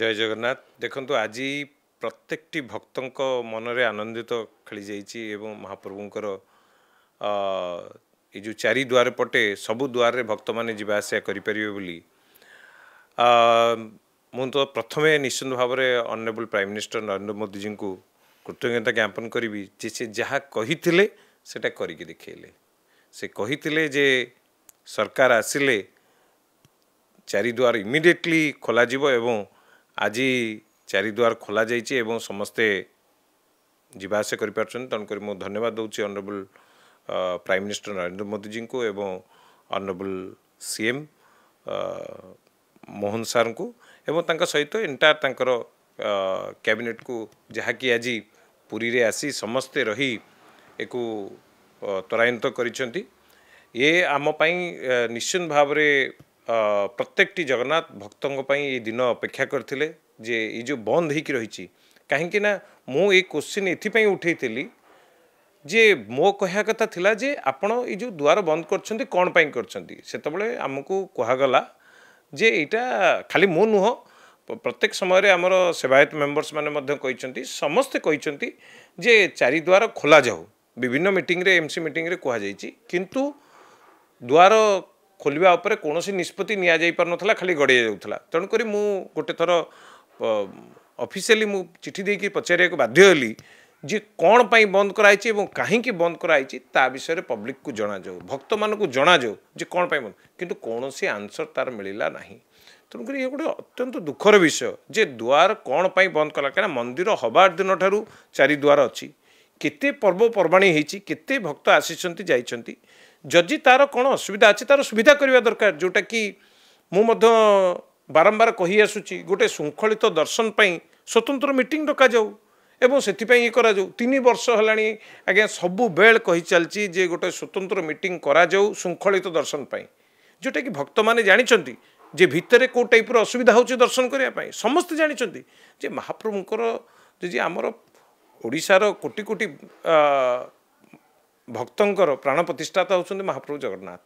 ଜୟ ଜଗନ୍ନାଥ ଦେଖନ୍ତୁ ଆଜି ପ୍ରତ୍ୟେକଟି ଭକ୍ତଙ୍କ ମନରେ ଆନନ୍ଦିତ ଖେଳିଯାଇଛି ଏବଂ ମହାପ୍ରଭୁଙ୍କର ଏ ଯେଉଁ ଚାରିଦୁଆର ପଟେ ସବୁ ଦୁଆରରେ ଭକ୍ତମାନେ ଯିବା ଆସିବା କରିପାରିବେ ବୋଲି ମୁଁ ତ ପ୍ରଥମେ ନିଶ୍ଚିନ୍ତ ଭାବରେ ଅନରେବୁଲ ପ୍ରାଇମ୍ ମିନିଷ୍ଟର ନରେନ୍ଦ୍ର ମୋଦିଜୀଙ୍କୁ କୃତଜ୍ଞତା ଜ୍ଞାପନ କରିବି ଯେ ସେ ଯାହା କହିଥିଲେ ସେଇଟା କରିକି ଦେଖାଇଲେ ସେ କହିଥିଲେ ଯେ ସରକାର ଆସିଲେ ଚାରିଦୁଆର ଇମିଡ଼ିଏଟଲି ଖୋଲାଯିବ ଏବଂ ଆଜି ଚାରିଦୁଆର ଖୋଲାଯାଇଛି ଏବଂ ସମସ୍ତେ ଯିବା ଆସିବା କରିପାରୁଛନ୍ତି ତେଣୁକରି ମୁଁ ଧନ୍ୟବାଦ ଦେଉଛି ଅନରେବୁଲ ପ୍ରାଇମ୍ ମିନିଷ୍ଟର ନରେନ୍ଦ୍ର ମୋଦିଜୀଙ୍କୁ ଏବଂ ଅନରେବୁଲ ସିଏମ୍ ମୋହନ ସାର୍ଙ୍କୁ ଏବଂ ତାଙ୍କ ସହିତ ଏଣ୍ଟାୟାର ତାଙ୍କର କ୍ୟାବିନେଟ୍କୁ ଯାହାକି ଆଜି ପୁରୀରେ ଆସି ସମସ୍ତେ ରହି ଏକୁ ତ୍ୱରାନ୍ୱିତ କରିଛନ୍ତି ଏ ଆମ ପାଇଁ ନିଶ୍ଚିନ୍ତ ଭାବରେ প্রত্যেকটি জগন্নাথ ভক্তঙ্ক পাই এই দিন অপেক্ষা করে যে এই যে বন্ধ হয়েকি রয়েছে কাহিঁকি না মু এই কোশ্চিন এথিপাই উঠাইলি যে মো কহা কথা লা যে আপনার এই যে দুয়ার বন্ধ করছেন কোণ পাই করছেন সেতবে আমি কুহগলা যে এইটা খালি মু নুহ প্রত্যেক সময় আমার সেবায়ত মেম্বর্স মানে সমস্তে কিন্তু যে চারিদ্বার খোলা যাও বিভিন্ন মিটিংরে এমসি মিটিংরে কুহযাই কিন্তু দ্বার ଖୋଲିବା ଉପରେ କୌଣସି ନିଷ୍ପତ୍ତି ନିଆଯାଇପାରୁନଥିଲା ଖାଲି ଗଡ଼େଇ ଯାଉଥିଲା ତେଣୁକରି ମୁଁ ଗୋଟେ ଥର ଅଫିସିଆଲି ମୁଁ ଚିଠି ଦେଇକି ପଚାରିବାକୁ ବାଧ୍ୟ ହେଲି ଯେ କ'ଣ ପାଇଁ ବନ୍ଦ କରାହେଇଛି ଏବଂ କାହିଁକି ବନ୍ଦ କରାହେଇଛି ତା ବିଷୟରେ ପବ୍ଲିକକୁ ଜଣାଯାଉ ଭକ୍ତମାନଙ୍କୁ ଜଣାଯାଉ ଯେ କ'ଣ ପାଇଁ ବନ୍ଦ କିନ୍ତୁ କୌଣସି ଆନ୍ସର ତା'ର ମିଳିଲା ନାହିଁ ତେଣୁକରି ଇଏ ଗୋଟେ ଅତ୍ୟନ୍ତ ଦୁଃଖର ବିଷୟ ଯେ ଦୁଆର କ'ଣ ପାଇଁ ବନ୍ଦ କଲା କାହିଁକିନା ମନ୍ଦିର ହବାର ଦିନଠାରୁ ଚାରି ଦୁଆର ଅଛି କେତେ ପର୍ବପର୍ବାଣି ହେଇଛି କେତେ ଭକ୍ତ ଆସିଛନ୍ତି ଯାଇଛନ୍ତି ଯଦି ତା'ର କ'ଣ ଅସୁବିଧା ଅଛି ତା'ର ସୁବିଧା କରିବା ଦରକାର ଯେଉଁଟାକି ମୁଁ ମଧ୍ୟ ବାରମ୍ବାର କହିଆସୁଛି ଗୋଟେ ଶୃଙ୍ଖଳିତ ଦର୍ଶନ ପାଇଁ ସ୍ୱତନ୍ତ୍ର ମିଟିଂ ଡକାଯାଉ ଏବଂ ସେଥିପାଇଁ ଇଏ କରାଯାଉ ତିନି ବର୍ଷ ହେଲାଣି ଆଜ୍ଞା ସବୁବେଳେ କହିଚାଲିଛି ଯେ ଗୋଟେ ସ୍ୱତନ୍ତ୍ର ମିଟିଂ କରାଯାଉ ଶୃଙ୍ଖଳିତ ଦର୍ଶନ ପାଇଁ ଯେଉଁଟାକି ଭକ୍ତମାନେ ଜାଣିଛନ୍ତି ଯେ ଭିତରେ କେଉଁ ଟାଇପ୍ର ଅସୁବିଧା ହେଉଛି ଦର୍ଶନ କରିବା ପାଇଁ ସମସ୍ତେ ଜାଣିଛନ୍ତି ଯେ ମହାପ୍ରଭୁଙ୍କର ଯଦି ଆମର ଓଡ଼ିଶାର କୋଟି କୋଟି ଭକ୍ତଙ୍କର ପ୍ରାଣ ପ୍ରତିଷ୍ଠାତା ହେଉଛନ୍ତି ମହାପ୍ରଭୁ ଜଗନ୍ନାଥ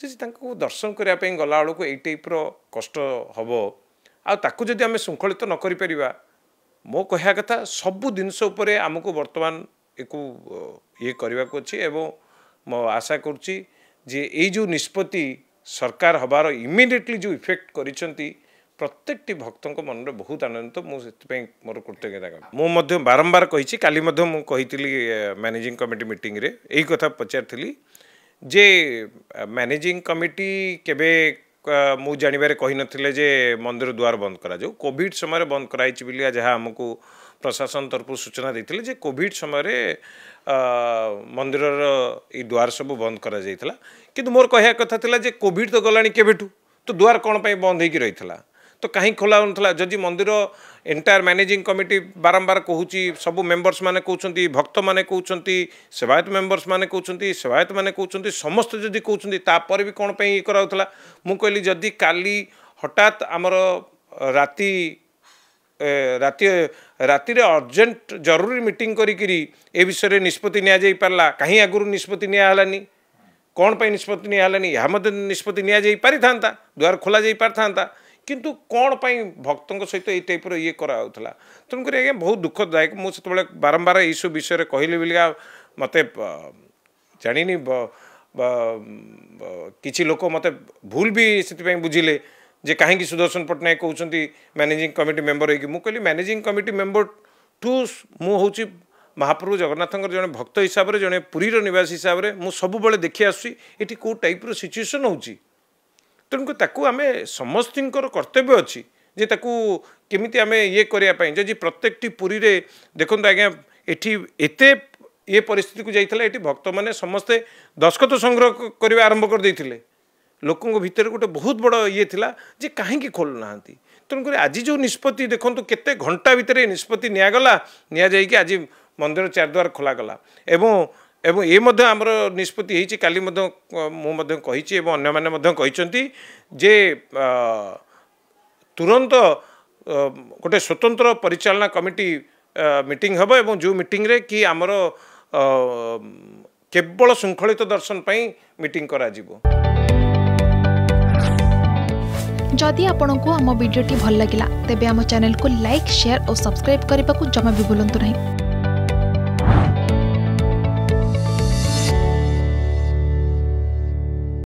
ଯେ ତାଙ୍କୁ ଦର୍ଶନ କରିବା ପାଇଁ ଗଲାବେଳକୁ ଏଇ ଟାଇପ୍ର କଷ୍ଟ ହେବ ଆଉ ତାକୁ ଯଦି ଆମେ ଶୃଙ୍ଖଳିତ ନ କରିପାରିବା ମୋ କହିବା କଥା ସବୁ ଜିନିଷ ଉପରେ ଆମକୁ ବର୍ତ୍ତମାନ ଏକୁ ଇଏ କରିବାକୁ ଅଛି ଏବଂ ମୁଁ ଆଶା କରୁଛି ଯେ ଏଇ ଯେଉଁ ନିଷ୍ପତ୍ତି ସରକାର ହେବାର ଇମିଡ଼ିଏଟଲି ଯେଉଁ ଇଫେକ୍ଟ କରିଛନ୍ତି ପ୍ରତ୍ୟେକଟି ଭକ୍ତଙ୍କ ମନରେ ବହୁତ ଆନନ୍ଦିତ ମୁଁ ସେଥିପାଇଁ ମୋର କୃତଜ୍ଞତା କରେ ମୁଁ ମଧ୍ୟ ବାରମ୍ବାର କହିଛି କାଲି ମଧ୍ୟ ମୁଁ କହିଥିଲି ମ୍ୟାନେଜିଂ କମିଟି ମିଟିଂରେ ଏହି କଥା ପଚାରିଥିଲି ଯେ ମ୍ୟାନେଜିଂ କମିଟି କେବେ ମୁଁ ଜାଣିବାରେ କହିନଥିଲେ ଯେ ମନ୍ଦିର ଦୁଆର ବନ୍ଦ କରାଯାଉ କୋଭିଡ଼ ସମୟରେ ବନ୍ଦ କରାଯାଇଛି ବୋଲି ଯାହା ଆମକୁ ପ୍ରଶାସନ ତରଫରୁ ସୂଚନା ଦେଇଥିଲେ ଯେ କୋଭିଡ଼ ସମୟରେ ମନ୍ଦିରର ଏଇ ଦୁଆର ସବୁ ବନ୍ଦ କରାଯାଇଥିଲା କିନ୍ତୁ ମୋର କହିବା କଥା ଥିଲା ଯେ କୋଭିଡ଼ ତ ଗଲାଣି କେବେଠୁ ତ ଦୁଆର କ'ଣ ପାଇଁ ବନ୍ଦ ହେଇକି ରହିଥିଲା ତ କାହିଁ ଖୋଲା ହେଉନଥିଲା ଯଦି ମନ୍ଦିର ଏଣ୍ଟାୟାର ମ୍ୟାନେଜିଂ କମିଟି ବାରମ୍ବାର କହୁଛି ସବୁ ମେମ୍ବର୍ସମାନେ କହୁଛନ୍ତି ଭକ୍ତମାନେ କହୁଛନ୍ତି ସେବାୟତ ମେମ୍ବର୍ସମାନେ କହୁଛନ୍ତି ସେବାୟତମାନେ କହୁଛନ୍ତି ସମସ୍ତେ ଯଦି କହୁଛନ୍ତି ତାପରେ ବି କ'ଣ ପାଇଁ ଇଏ କରାଯାଉଥିଲା ମୁଁ କହିଲି ଯଦି କାଲି ହଠାତ୍ ଆମର ରାତି ରାତି ରାତିରେ ଅର୍ଜେଣ୍ଟ ଜରୁରୀ ମିଟିଂ କରିକିରି ଏ ବିଷୟରେ ନିଷ୍ପତ୍ତି ନିଆଯାଇପାରିଲା କାହିଁ ଆଗରୁ ନିଷ୍ପତ୍ତି ନିଆହେଲାନି କ'ଣ ପାଇଁ ନିଷ୍ପତ୍ତି ନିଆହେଲାନି ଏହା ମଧ୍ୟ ନିଷ୍ପତ୍ତି ନିଆଯାଇପାରିଥାନ୍ତା ଦୁଆର ଖୋଲାଯାଇପାରିଥାନ୍ତା किंतु कौन पर भक्त सहित ये टाइप तो तो रे करा तेणुक आज बहुत दुखदायक मुझे से बारंबार यु विषय कहले बिल्कुल मत जान कि लोक मत भूल भी से बुझे जे कहीं सुदर्शन पट्टनायक कौन मैनेजिंग कमिटी मेम्बर कहली मैनेजिंग कमिटी मेम्बर टू मुझे महाप्रभु जगन्नाथ जो भक्त हिसाब से जो पुरीर नवास हिसाब से मुझे सब देखी आसी कौ टाइप रिचुएसन होती ତେଣୁକରି ତାକୁ ଆମେ ସମସ୍ତଙ୍କର କର୍ତ୍ତବ୍ୟ ଅଛି ଯେ ତାକୁ କେମିତି ଆମେ ଇଏ କରିବା ପାଇଁ ଯଦି ପ୍ରତ୍ୟେକଟି ପୁରୀରେ ଦେଖନ୍ତୁ ଆଜ୍ଞା ଏଠି ଏତେ ଇଏ ପରିସ୍ଥିତିକୁ ଯାଇଥିଲା ଏଠି ଭକ୍ତମାନେ ସମସ୍ତେ ଦସ୍ତଖତ ସଂଗ୍ରହ କରିବା ଆରମ୍ଭ କରିଦେଇଥିଲେ ଲୋକଙ୍କ ଭିତରେ ଗୋଟେ ବହୁତ ବଡ଼ ଇଏ ଥିଲା ଯେ କାହିଁକି ଖୋଲୁନାହାନ୍ତି ତେଣୁକରି ଆଜି ଯେଉଁ ନିଷ୍ପତ୍ତି ଦେଖନ୍ତୁ କେତେ ଘଣ୍ଟା ଭିତରେ ନିଷ୍ପତ୍ତି ନିଆଗଲା ନିଆଯାଇକି ଆଜି ମନ୍ଦିର ଚାରିଦ୍ୱାର ଖୋଲାଗଲା ଏବଂ ଏବଂ ଏ ମଧ୍ୟ ଆମର ନିଷ୍ପତ୍ତି ହେଇଛି କାଲି ମଧ୍ୟ ମୁଁ ମଧ୍ୟ କହିଛି ଏବଂ ଅନ୍ୟମାନେ ମଧ୍ୟ କହିଛନ୍ତି ଯେ ତୁରନ୍ତ ଗୋଟେ ସ୍ୱତନ୍ତ୍ର ପରିଚାଳନା କମିଟି ମିଟିଂ ହେବ ଏବଂ ଯେଉଁ ମିଟିଂରେ କି ଆମର କେବଳ ଶୃଙ୍ଖଳିତ ଦର୍ଶନ ପାଇଁ ମିଟିଂ କରାଯିବ ଯଦି ଆପଣଙ୍କୁ ଆମ ଭିଡ଼ିଓଟି ଭଲ ଲାଗିଲା ତେବେ ଆମ ଚ୍ୟାନେଲକୁ ଲାଇକ୍ ସେୟାର ଓ ସବସ୍କ୍ରାଇବ୍ କରିବାକୁ ଜମା ବି ଭୁଲନ୍ତୁ ନାହିଁ